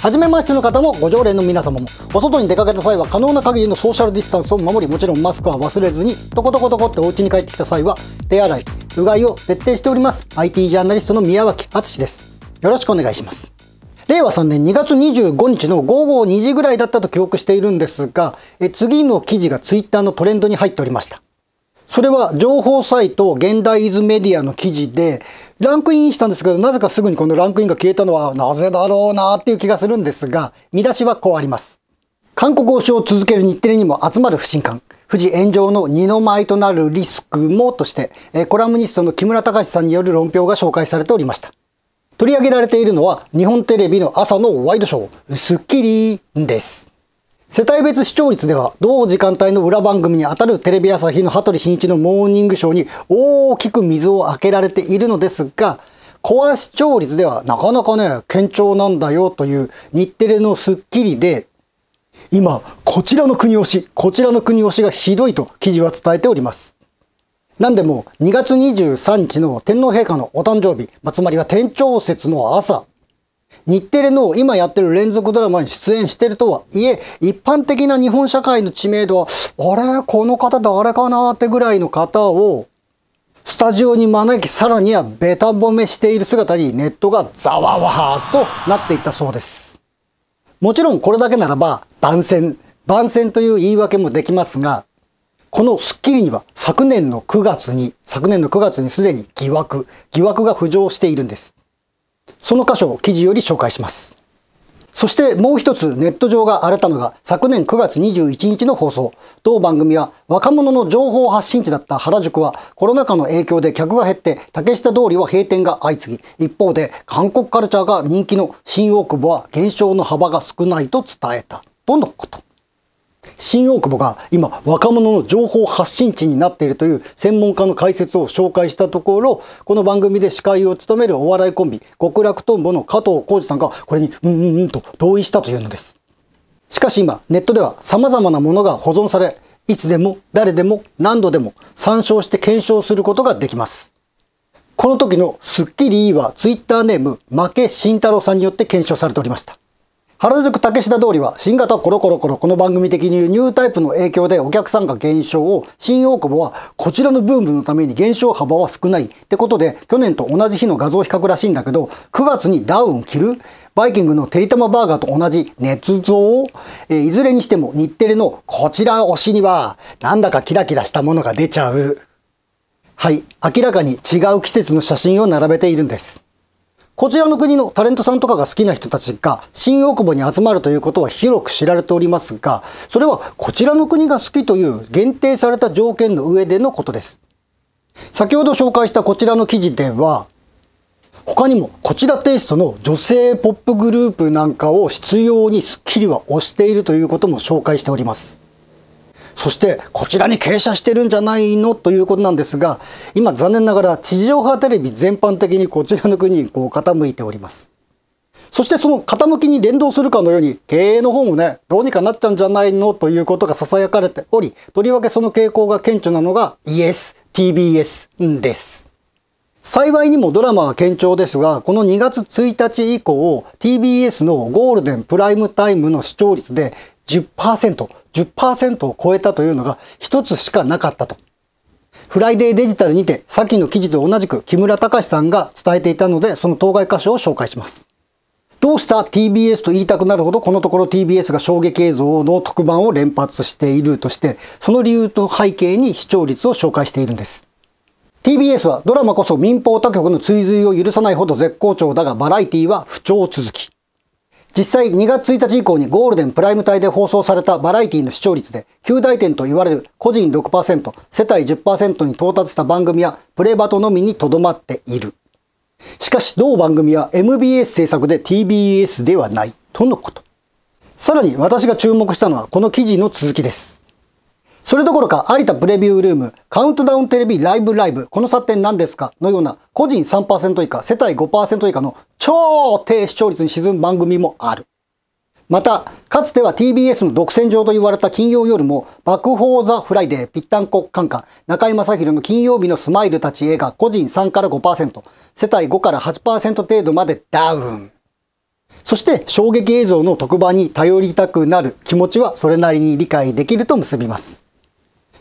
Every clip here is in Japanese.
初めましての方もご常連の皆様もお外に出かけた際は可能な限りのソーシャルディスタンスを守りもちろんマスクは忘れずにとことことこってお家に帰ってきた際は手洗いうがいを徹底しております IT ジャーナリストの宮脇敦ですよろしくお願いします令和3年2月25日の午後2時ぐらいだったと記憶しているんですが、え次の記事がツイッターのトレンドに入っておりました。それは情報サイト現代イズメディアの記事でランクインしたんですけどなぜかすぐにこのランクインが消えたのはなぜだろうなっていう気がするんですが見出しはこうあります。韓国保しを続ける日テレにも集まる不信感。富士炎上の二の舞となるリスクもとして、コラムニストの木村隆さんによる論評が紹介されておりました。取り上げられているのは日本テレビの朝のワイドショー、スッキリです。世帯別視聴率では同時間帯の裏番組にあたるテレビ朝日の羽鳥慎一のモーニングショーに大きく水をあけられているのですがコア視聴率ではなかなかね堅調なんだよという日テレの『スッキリ』で今こちらの国推しこちらの国推しがひどいと記事は伝えております。なんでも2月23日の天皇陛下のお誕生日、つまりは天朝節の朝日テレの今やってる連続ドラマに出演してるとはいえ、一般的な日本社会の知名度は、あれこの方誰かなってぐらいの方を、スタジオに招き、さらにはべた褒めしている姿にネットがざわわーとなっていったそうです。もちろんこれだけならば、番宣、番宣という言い訳もできますが、この『スッキリ』には昨年の9月に、昨年の9月にすでに疑惑、疑惑が浮上しているんです。その箇所を記事より紹介します。そしてもう一つネット上が荒れたのが昨年9月21日の放送。同番組は若者の情報発信地だった原宿はコロナ禍の影響で客が減って竹下通りは閉店が相次ぎ、一方で韓国カルチャーが人気の新大久保は減少の幅が少ないと伝えたとのこと。新大久保が今若者の情報発信地になっているという専門家の解説を紹介したところこの番組で司会を務めるお笑いコンビ極楽とんぼの加藤浩次さんがこれにうんうんうんと同意したというのですしかし今ネットではさまざまなものが保存されいつでも誰でも何度でも参照して検証することができますこの時の『スッキリ』はツイッターネーム負け慎太郎さんによって検証されておりました原宿竹下通りは新型コロコロコロこの番組的に言うニュータイプの影響でお客さんが減少を新大久保はこちらのブームのために減少幅は少ないってことで去年と同じ日の画像比較らしいんだけど9月にダウンを着るバイキングのてりたまバーガーと同じ捏造、えー、いずれにしても日テレのこちら推しにはなんだかキラキラしたものが出ちゃうはい明らかに違う季節の写真を並べているんですこちらの国のタレントさんとかが好きな人たちが新大久保に集まるということは広く知られておりますが、それはこちらの国が好きという限定された条件の上でのことです。先ほど紹介したこちらの記事では、他にもこちらテイストの女性ポップグループなんかを必要に『スッキリ』は推しているということも紹介しております。そしてこちらに傾斜してるんじゃないのということなんですが今残念ながら地上波テレビ全般的にこちらの国にこう傾いておりますそしてその傾きに連動するかのように経営の方もねどうにかなっちゃうんじゃないのということが囁かれておりとりわけその傾向が顕著なのが ESTBS です幸いにもドラマは堅調ですが、この2月1日以降、TBS のゴールデンプライムタイムの視聴率で10%、10%を超えたというのが一つしかなかったと。フライデーデジタルにて、さっきの記事と同じく木村隆さんが伝えていたので、その当該箇所を紹介します。どうした TBS と言いたくなるほどこのところ TBS が衝撃映像の特番を連発しているとして、その理由と背景に視聴率を紹介しているんです。TBS はドラマこそ民放他局の追随を許さないほど絶好調だがバラエティは不調続き。実際2月1日以降にゴールデンプライム帯で放送されたバラエティの視聴率で9大点と言われる個人6%、世帯10%に到達した番組はプレバトのみにとどまっている。しかし同番組は MBS 制作で TBS ではないとのこと。さらに私が注目したのはこの記事の続きです。それどころか、有田プレビュールーム、カウントダウンテレビライブライブ、この差点何ですかのような、個人3%以下、世帯5%以下の超低視聴率に沈む番組もある。また、かつては TBS の独占上と言われた金曜夜も、爆砲ザ・フライデー、ぴったんこカンカン、中井正宏の金曜日のスマイルたち映画、個人3から5%、世帯5から8%程度までダウン。そして、衝撃映像の特番に頼りたくなる気持ちはそれなりに理解できると結びます。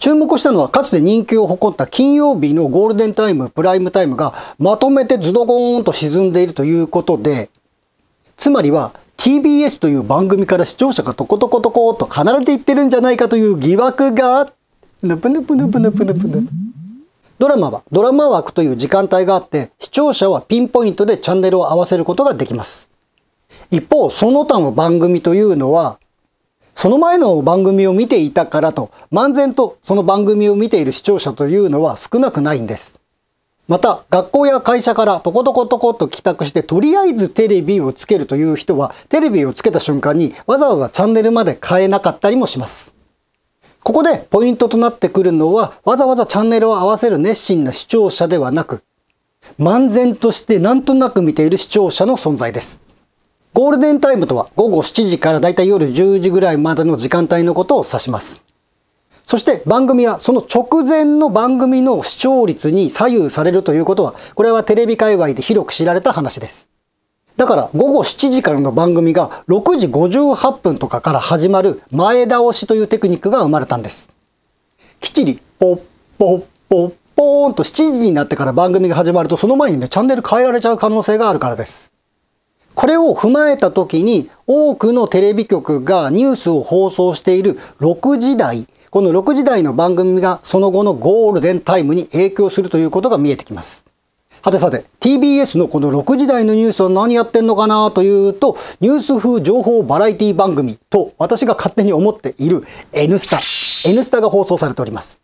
注目したのはかつて人気を誇った金曜日のゴールデンタイム、プライムタイムがまとめてズドゴーンと沈んでいるということで、つまりは TBS という番組から視聴者がトコトコトコと離れていってるんじゃないかという疑惑が、ぬぷぬぷぬぷぬぷぬぷぬぷ。ドラマはドラマ枠という時間帯があって視聴者はピンポイントでチャンネルを合わせることができます一方その他の番組というのはその前の番組を見ていたからと、漫然とその番組を見ている視聴者というのは少なくないんです。また、学校や会社からとことことこと帰宅して、とりあえずテレビをつけるという人は、テレビをつけた瞬間にわざわざチャンネルまで変えなかったりもします。ここでポイントとなってくるのは、わざわざチャンネルを合わせる熱心な視聴者ではなく、漫然としてなんとなく見ている視聴者の存在です。ゴールデンタイムとは午後7時からだいたい夜10時ぐらいまでの時間帯のことを指します。そして番組はその直前の番組の視聴率に左右されるということは、これはテレビ界隈で広く知られた話です。だから午後7時からの番組が6時58分とかから始まる前倒しというテクニックが生まれたんです。きっちりポッポッポッポーンと7時になってから番組が始まるとその前にねチャンネル変えられちゃう可能性があるからです。これを踏まえた時に多くのテレビ局がニュースを放送している6時台この6時台の番組がその後のゴールデンタイムに影響するということが見えてきます。はてさて TBS のこの6時台のニュースは何やってんのかなというとニュース風情報バラエティ番組と私が勝手に思っている N スタ N スタが放送されております。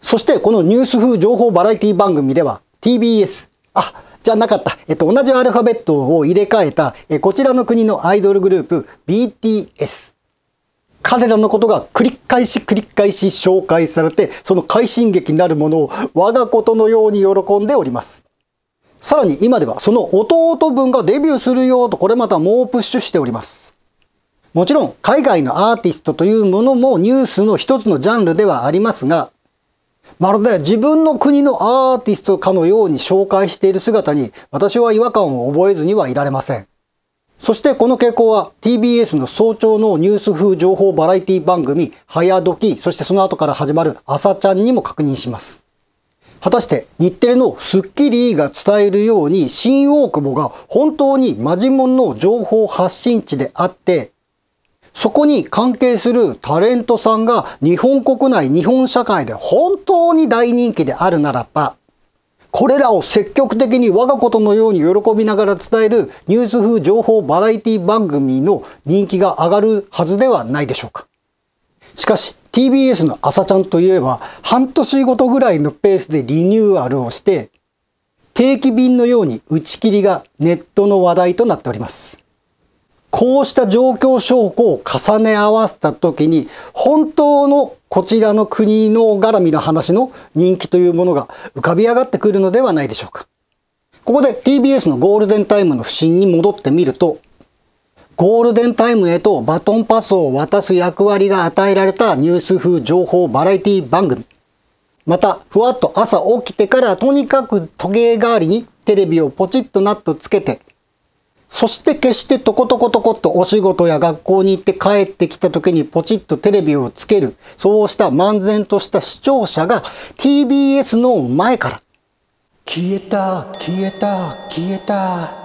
そしてこのニュース風情報バラエティ番組では TBS あじゃなかった、えっと、同じアルファベットを入れ替えた、えこちらの国のアイドルグループ BTS。彼らのことが繰り返し繰り返し紹介されて、その快進撃なるものを我がことのように喜んでおります。さらに今ではその弟分がデビューするよとこれまた猛プッシュしております。もちろん海外のアーティストというものもニュースの一つのジャンルではありますが、まるで自分の国のアーティストかのように紹介している姿に私は違和感を覚えずにはいられません。そしてこの傾向は TBS の早朝のニュース風情報バラエティ番組早時、そしてその後から始まる朝ちゃんにも確認します。果たして日テレのスッキリが伝えるように新大久保が本当にマジモンの情報発信地であってそこに関係するタレントさんが日本国内、日本社会で本当に大人気であるならば、これらを積極的に我がことのように喜びながら伝えるニュース風情報バラエティ番組の人気が上がるはずではないでしょうか。しかし TBS の朝ちゃんといえば半年ごとぐらいのペースでリニューアルをして定期便のように打ち切りがネットの話題となっております。こうした状況証拠を重ね合わせた時に本当のこちらの国の絡みの話の人気というものが浮かび上がってくるのではないでしょうか。ここで TBS のゴールデンタイムの不審に戻ってみるとゴールデンタイムへとバトンパスを渡す役割が与えられたニュース風情報バラエティ番組。また、ふわっと朝起きてからとにかく時計代わりにテレビをポチッとナッとつけてそして決してとことことこっとお仕事や学校に行って帰ってきた時にポチッとテレビをつける、そうした漫然とした視聴者が TBS の前から、消えた、消えた、消えた、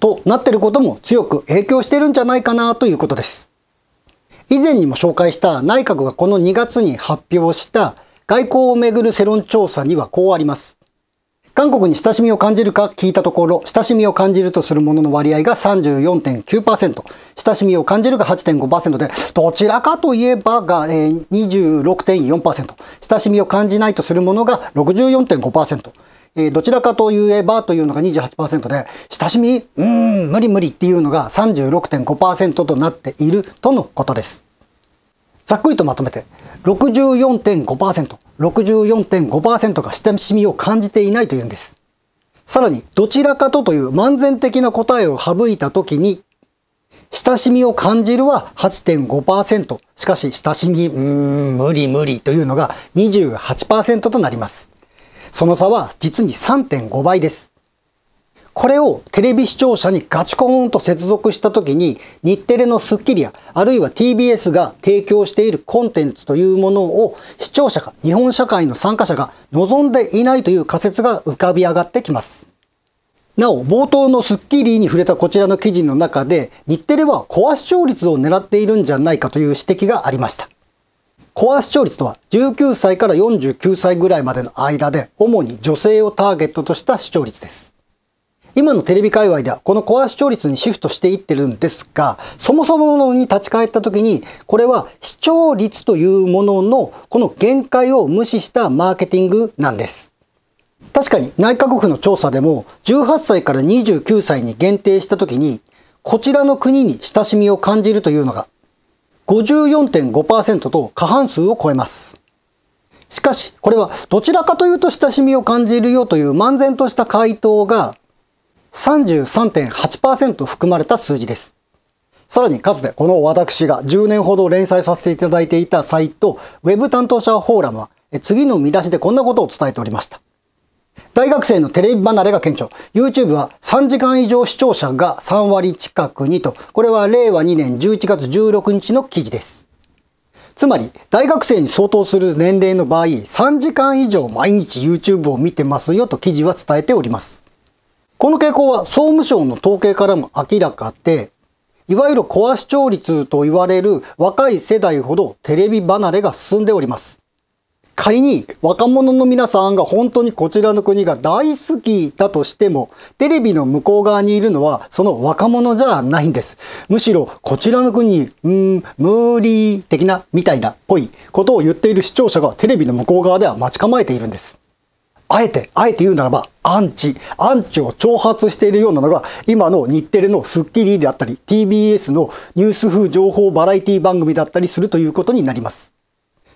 となってることも強く影響してるんじゃないかなということです。以前にも紹介した内閣がこの2月に発表した外交をめぐる世論調査にはこうあります。韓国に親しみを感じるか聞いたところ、親しみを感じるとするものの割合が34.9%、親しみを感じるが8.5%で、どちらかといえばが、ー、26.4%、親しみを感じないとするものが64.5%、ー、どちらかといえばというのが28%で、親しみ、うーん、無理無理っていうのが36.5%となっているとのことです。ざっくりとまとめて、64.5%、64.5%が親しみを感じていないというんです。さらに、どちらかとという漫然的な答えを省いたときに、親しみを感じるは8.5%、しかし親しみ、うーん、無理無理というのが28%となります。その差は実に3.5倍です。これをテレビ視聴者にガチコーンと接続した時に日テレのスッキリやあるいは TBS が提供しているコンテンツというものを視聴者が日本社会の参加者が望んでいないという仮説が浮かび上がってきます。なお、冒頭のスッキリに触れたこちらの記事の中で、日テレはコア視聴率を狙っているんじゃないかという指摘がありました。コア視聴率とは19歳から49歳ぐらいまでの間で主に女性をターゲットとした視聴率です。今のテレビ界隈ではこのコア視聴率にシフトしていってるんですが、そもそものに立ち返った時に、これは視聴率というもののこの限界を無視したマーケティングなんです。確かに内閣府の調査でも18歳から29歳に限定した時にこちらの国に親しみを感じるというのが54.5%と過半数を超えます。しかしこれはどちらかというと親しみを感じるよという漫然とした回答が33.8%含まれた数字です。さらにかつてこの私が10年ほど連載させていただいていたサイト、ウェブ担当者フォーラムは、次の見出しでこんなことを伝えておりました。大学生のテレビ離れが顕著。YouTube は3時間以上視聴者が3割近くにと、これは令和2年11月16日の記事です。つまり、大学生に相当する年齢の場合、3時間以上毎日 YouTube を見てますよと記事は伝えております。この傾向は総務省の統計からも明らかで、いわゆるコア視聴率と言われる若い世代ほどテレビ離れが進んでおります。仮に若者の皆さんが本当にこちらの国が大好きだとしても、テレビの向こう側にいるのはその若者じゃないんです。むしろこちらの国に、うん、無理的なみたいなぽいことを言っている視聴者がテレビの向こう側では待ち構えているんです。あえて、あえて言うならば、アンチ、アンチを挑発しているようなのが、今の日テレのスッキリであったり、TBS のニュース風情報バラエティ番組だったりするということになります。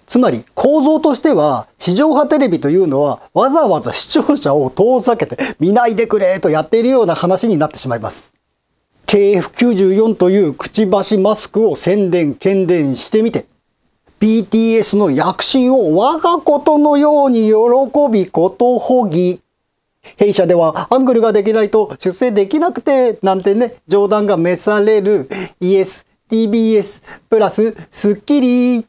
つまり構造としては地上波テレビというのはわざわざ視聴者を遠ざけて見ないでくれとやっているような話になってしまいます。KF94 というくちばしマスクを宣伝、検伝してみて BTS の躍進を我がことのように喜びことほぎ。弊社ではアングルができないと出世できなくてなんてね、冗談が召されるイエス、TBS、プラス、スッキリ。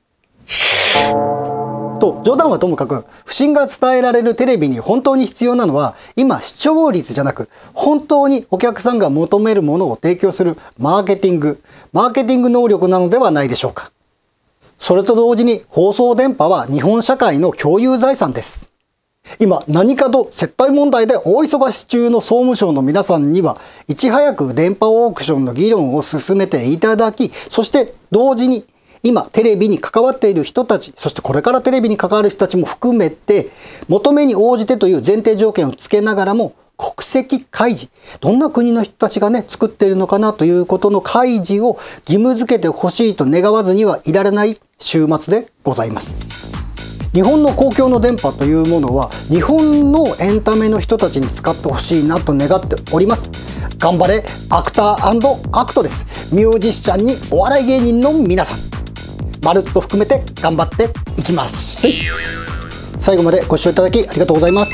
と冗談はともかく不信が伝えられるテレビに本当に必要なのは今視聴率じゃなく本当にお客さんが求めるものを提供するマーケティングマーケティング能力なのではないでしょうか。それと同時に放送電波は日本社会の共有財産です。今何かと接待問題で大忙し中の総務省の皆さんにはいち早く電波オークションの議論を進めていただき、そして同時に今テレビに関わっている人たち、そしてこれからテレビに関わる人たちも含めて、求めに応じてという前提条件をつけながらも、国籍開示。どんな国の人たちがね、作っているのかなということの開示を義務付けてほしいと願わずにはいられない週末でございます。日本の公共の電波というものは日本のエンタメの人たちに使ってほしいなと願っております頑張れアクターアクトレスミュージシャンにお笑い芸人の皆さんまるっと含めて頑張っていきます最後までご視聴いただきありがとうございます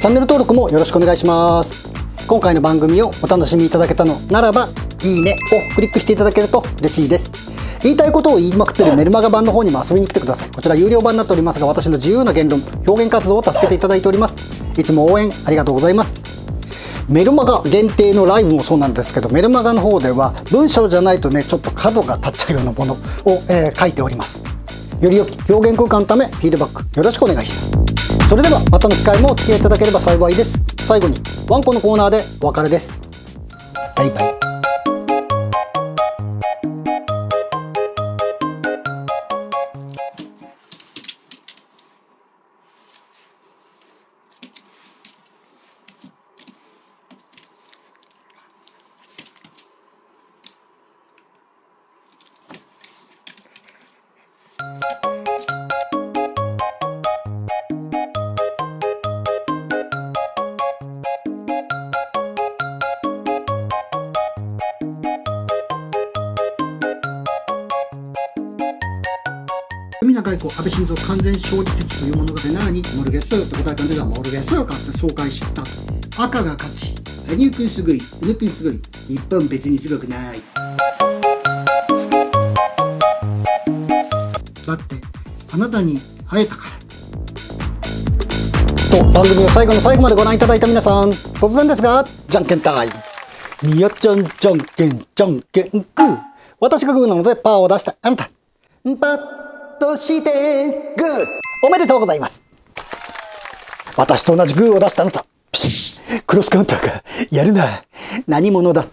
チャンネル登録もよろしくお願いします今回の番組をお楽しみいただけたのならばいいねをクリックしていただけると嬉しいです言いたいことを言いまくってるメルマガ版の方にも遊びに来てくださいこちら有料版になっておりますが私の自由な言論表現活動を助けていただいておりますいつも応援ありがとうございますメルマガ限定のライブもそうなんですけどメルマガの方では文章じゃないとねちょっと角が立っちゃうようなものを、えー、書いておりますより良き表現空間のためフィードバックよろしくお願いしますそれではまたの機会もお付き合いいただければ幸いです最後にワンコのコーナーでお別れですバイバイ以降、安倍晋三完全勝利説というものが出ながに、モルゲストよって答えたんですが、モルゲストよかって紹介した。赤が勝ち、羽生君すごい、犬君すごい、日本別にすごくない。だって、あなたに会えたから。と番組を最後の最後までご覧いただいた皆さん突然ですがじゃんけんタイムみやちゃんじゃんけんじゃんけんグー私がグーなのでパーを出したあなたんぱとしてグーおめでとうございます私と同じグーを出したあなたクロスカウンターかやるな何者だ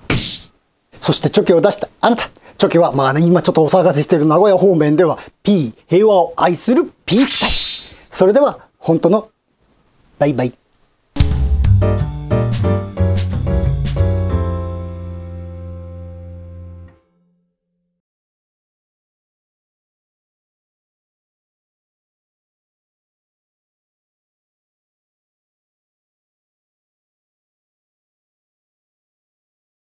そしてチョキを出したあなたチョキはまあ、ね、今ちょっとお騒がせしている名古屋方面では P 平和を愛する P 祭それでは本当のバイバイ